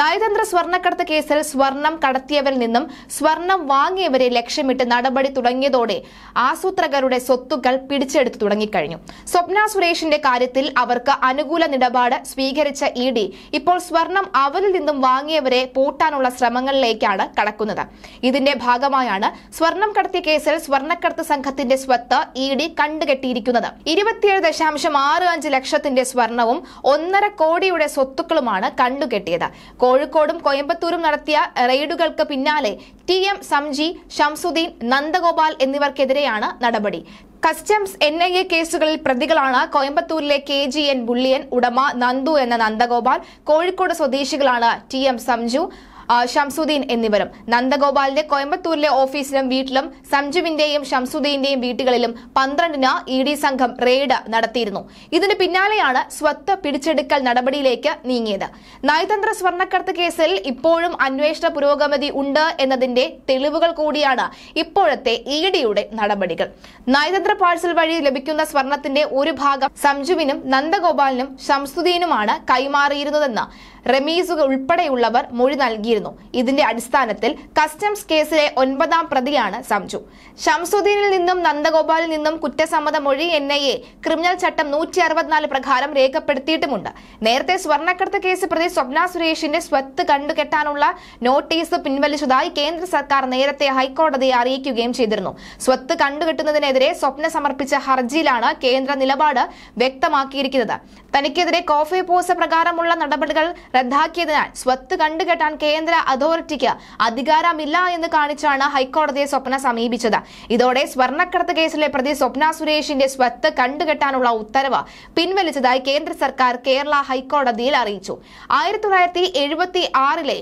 നയതന്ത്ര സ്വർണ്ണക്കടത്ത് കേസിൽ സ്വർണം കടത്തിയവരിൽ നിന്നും സ്വർണം വാങ്ങിയവരെ ലക്ഷ്യമിട്ട് നടപടി തുടങ്ങിയതോടെ ആസൂത്രകരുടെ സ്വത്തുക്കൾ പിടിച്ചെടുത്തു തുടങ്ങിക്കഴിഞ്ഞു സ്വപ്ന സുരേഷിന്റെ കാര്യത്തിൽ അവർക്ക് അനുകൂല നിലപാട് സ്വീകരിച്ച ഇ ഡി ഇപ്പോൾ സ്വർണം അവരിൽ നിന്നും വാങ്ങിയവരെ പൂട്ടാനുള്ള ശ്രമങ്ങളിലേക്കാണ് കടക്കുന്നത് ഇതിന്റെ ഭാഗമായാണ് സ്വർണം കടത്തിയ കേസിൽ സ്വർണ്ണക്കടത്ത് സംഘത്തിന്റെ സ്വത്ത് ഇ ഡി കണ്ടുകെട്ടിയിരിക്കുന്നത് ഇരുപത്തിയേഴ് ദശാംശം ആറ് അഞ്ച് ലക്ഷത്തിന്റെ സ്വർണവും ഒന്നര കോടിയുടെ സ്വത്തുക്കളുമാണ് കണ്ടുകെട്ടിയത് കോഴിക്കോടും കോയമ്പത്തൂരും നടത്തിയ റെയ്ഡുകൾക്ക് പിന്നാലെ ടി എം സംജി ഷംസുദ്ദീൻ നന്ദഗോപാൽ എന്നിവർക്കെതിരെയാണ് നടപടി കസ്റ്റംസ് എൻ ഐ എ കേസുകളിൽ പ്രതികളാണ് കോയമ്പത്തൂരിലെ കെ ജി എൻ ബുള്ളിയൻ ഉടമ നന്ദു എന്ന നന്ദഗോപാൽ കോഴിക്കോട് സ്വദേശികളാണ് ടി എം സംജു ഷംസുദ്ദീൻ എന്നിവരും നന്ദഗോപാലിന്റെ കോയമ്പത്തൂരിലെ ഓഫീസിലും വീട്ടിലും സഞ്ജുവിന്റെയും ഷംസുദ്ദീന്റെയും വീട്ടുകളിലും പന്ത്രണ്ടിന് ഇ ഡി സംഘം റെയ്ഡ് നടത്തിയിരുന്നു ഇതിന് പിന്നാലെയാണ് സ്വത്ത് പിടിച്ചെടുക്കൽ നടപടിയിലേക്ക് നീങ്ങിയത് നയതന്ത്ര സ്വർണ്ണക്കടത്ത് കേസിൽ ഇപ്പോഴും അന്വേഷണ പുരോഗമതി ഉണ്ട് എന്നതിന്റെ തെളിവുകൾ കൂടിയാണ് ഇപ്പോഴത്തെ ഇ ഡിയുടെ നടപടികൾ നയതന്ത്ര പാഴ്സൽ വഴി ലഭിക്കുന്ന സ്വർണത്തിന്റെ ഒരു ഭാഗം സഞ്ജുവിനും നന്ദഗോപാലിനും ഷംസുദ്ദീനുമാണ് കൈമാറിയിരുന്നതെന്ന് റമീസുകൾ ഉൾപ്പെടെയുള്ളവർ മൊഴി നൽകി നൽകിയിരുന്നു ഇതിന്റെ അടിസ്ഥാനത്തിൽ കസ്റ്റംസ് കേസിലെ ഒൻപതാം പ്രതിയാണ് സംജു ഷംസുദ്ദീനിൽ നിന്നും നന്ദഗോപാലിൽ നിന്നും കുറ്റസമ്മതമൊഴി മൊഴി എൻ ഐ എ ക്രിമിനൽ ചട്ടം നൂറ്റി അറുപത്തിനാല് പ്രകാരം രേഖപ്പെടുത്തിയിട്ടുമുണ്ട് നേരത്തെ സ്വർണ്ണക്കടത്ത് കേസ് പ്രതി സ്വപ്ന സുരേഷിന്റെ സ്വത്ത് കണ്ടുകെട്ടാനുള്ള നോട്ടീസ് പിൻവലിച്ചതായി കേന്ദ്ര സർക്കാർ നേരത്തെ ഹൈക്കോടതിയെ അറിയിക്കുകയും ചെയ്തിരുന്നു സ്വത്ത് കണ്ടുകെട്ടുന്നതിനെതിരെ സ്വപ്ന സമർപ്പിച്ച ഹർജിയിലാണ് കേന്ദ്ര നിലപാട് വ്യക്തമാക്കിയിരിക്കുന്നത് തനിക്കെതിരെ കോഫി പോസ പ്രകാരമുള്ള നടപടികൾ റദ്ദാക്കിയതിനാൽ സ്വത്ത് കണ്ടുകെട്ടാൻ കേന്ദ്ര കേന്ദ്ര അതോറിറ്റിക്ക് അധികാരമില്ല എന്ന് കാണിച്ചാണ് ഹൈക്കോടതിയെ സ്വപ്ന സമീപിച്ചത് ഇതോടെ സ്വർണ്ണക്കടത്ത് കേസിലെ പ്രതി സ്വപ്ന സുരേഷിന്റെ സ്വത്ത് കണ്ടുകെട്ടാനുള്ള ഉത്തരവ് പിൻവലിച്ചതായി കേന്ദ്ര സർക്കാർ കേരള ഹൈക്കോടതിയിൽ അറിയിച്ചു ആയിരത്തി തൊള്ളായിരത്തി എഴുപത്തി ആറിലെ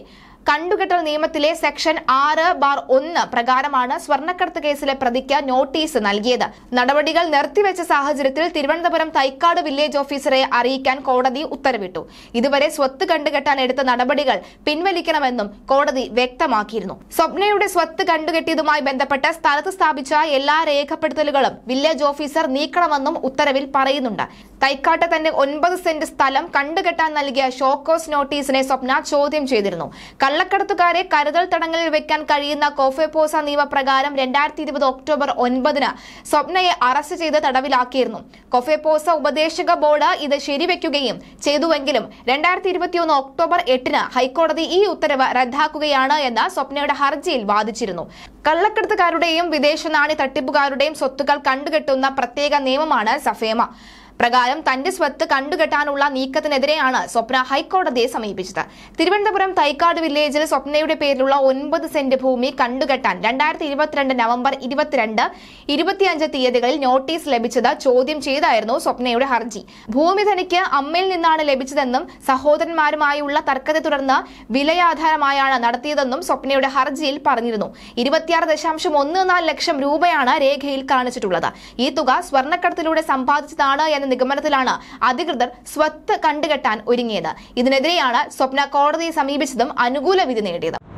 കണ്ടുകെട്ടൽ നിയമത്തിലെ സെക്ഷൻ ആറ് ബാർ ഒന്ന് പ്രകാരമാണ് സ്വർണ്ണക്കടത്ത് കേസിലെ പ്രതിക്ക് നോട്ടീസ് നൽകിയത് നടപടികൾ നിർത്തിവെച്ച സാഹചര്യത്തിൽ തിരുവനന്തപുരം തൈക്കാട് വില്ലേജ് ഓഫീസറെ അറിയിക്കാൻ കോടതി ഉത്തരവിട്ടു ഇതുവരെ സ്വത്ത് കണ്ടുകെട്ടാൻ എടുത്ത നടപടികൾ പിൻവലിക്കണമെന്നും കോടതി വ്യക്തമാക്കിയിരുന്നു സ്വപ്നയുടെ സ്വത്ത് കണ്ടുകെട്ടിയതുമായി ബന്ധപ്പെട്ട് സ്ഥലത്ത് സ്ഥാപിച്ച എല്ലാ രേഖപ്പെടുത്തലുകളും വില്ലേജ് ഓഫീസർ നീക്കണമെന്നും ഉത്തരവിൽ പറയുന്നുണ്ട് തൈക്കാട്ട് തന്നെ ഒൻപത് സെന്റ് സ്ഥലം കണ്ടുകെട്ടാൻ നൽകിയ ഷോക്കോസ് നോട്ടീസിനെ സ്വപ്ന ചോദ്യം ചെയ്തിരുന്നു കള്ളക്കടത്തുകാരെ കരുതൽ തടങ്കലിൽ വെക്കാൻ കഴിയുന്ന കോഫെപോസ നിയമപ്രകാരം രണ്ടായിരത്തി ഇരുപത് ഒക്ടോബർ ഒൻപതിന് സ്വപ്നയെ അറസ്റ്റ് ചെയ്ത് തടവിലാക്കിയിരുന്നു കൊഫെപോസ ഉപദേശക ബോർഡ് ഇത് ശരിവെക്കുകയും ചെയ്തുവെങ്കിലും രണ്ടായിരത്തി ഇരുപത്തിയൊന്ന് ഒക്ടോബർ എട്ടിന് ഹൈക്കോടതി ഈ ഉത്തരവ് റദ്ദാക്കുകയാണ് എന്ന് സ്വപ്നയുടെ ഹർജിയിൽ വാദിച്ചിരുന്നു കള്ളക്കടത്തുകാരുടെയും വിദേശനാണി തട്ടിപ്പുകാരുടെയും സ്വത്തുക്കൾ കണ്ടുകെട്ടുന്ന പ്രത്യേക നിയമമാണ് സഫേമ പ്രകാരം തന്റെ സ്വത്ത് കണ്ടുകെട്ടാനുള്ള നീക്കത്തിനെതിരെയാണ് സ്വപ്ന ഹൈക്കോടതിയെ സമീപിച്ചത് തിരുവനന്തപുരം തൈക്കാട് വില്ലേജിൽ സ്വപ്നയുടെ പേരിലുള്ള ഒൻപത് സെന്റ് ഭൂമി കണ്ടുകെട്ടാൻ രണ്ടായിരത്തി ഇരുപത്തിരണ്ട് നവംബർ ഇരുപത്തിരണ്ട് ഇരുപത്തിയഞ്ച് തീയതികളിൽ നോട്ടീസ് ലഭിച്ചത് ചോദ്യം ചെയ്തായിരുന്നു സ്വപ്നയുടെ ഹർജി ഭൂമി തനിക്ക് അമ്മയിൽ നിന്നാണ് ലഭിച്ചതെന്നും സഹോദരന്മാരുമായുള്ള തർക്കത്തെ തുടർന്ന് വിലയാധാരമായാണ് നടത്തിയതെന്നും സ്വപ്നയുടെ ഹർജിയിൽ പറഞ്ഞിരുന്നു ഇരുപത്തിയാറ് ദശാംശം ഒന്ന് നാല് ലക്ഷം രൂപയാണ് രേഖയിൽ കാണിച്ചിട്ടുള്ളത് ഈ തുക സ്വർണ്ണക്കടത്തിലൂടെ സമ്പാദിച്ചതാണ് എന്ന നിഗമനത്തിലാണ് അധികൃതർ സ്വത്ത് കണ്ടുകെട്ടാൻ ഒരുങ്ങിയത് ഇതിനെതിരെയാണ് സ്വപ്ന കോടതിയെ സമീപിച്ചതും അനുകൂല വിധി നേടിയതും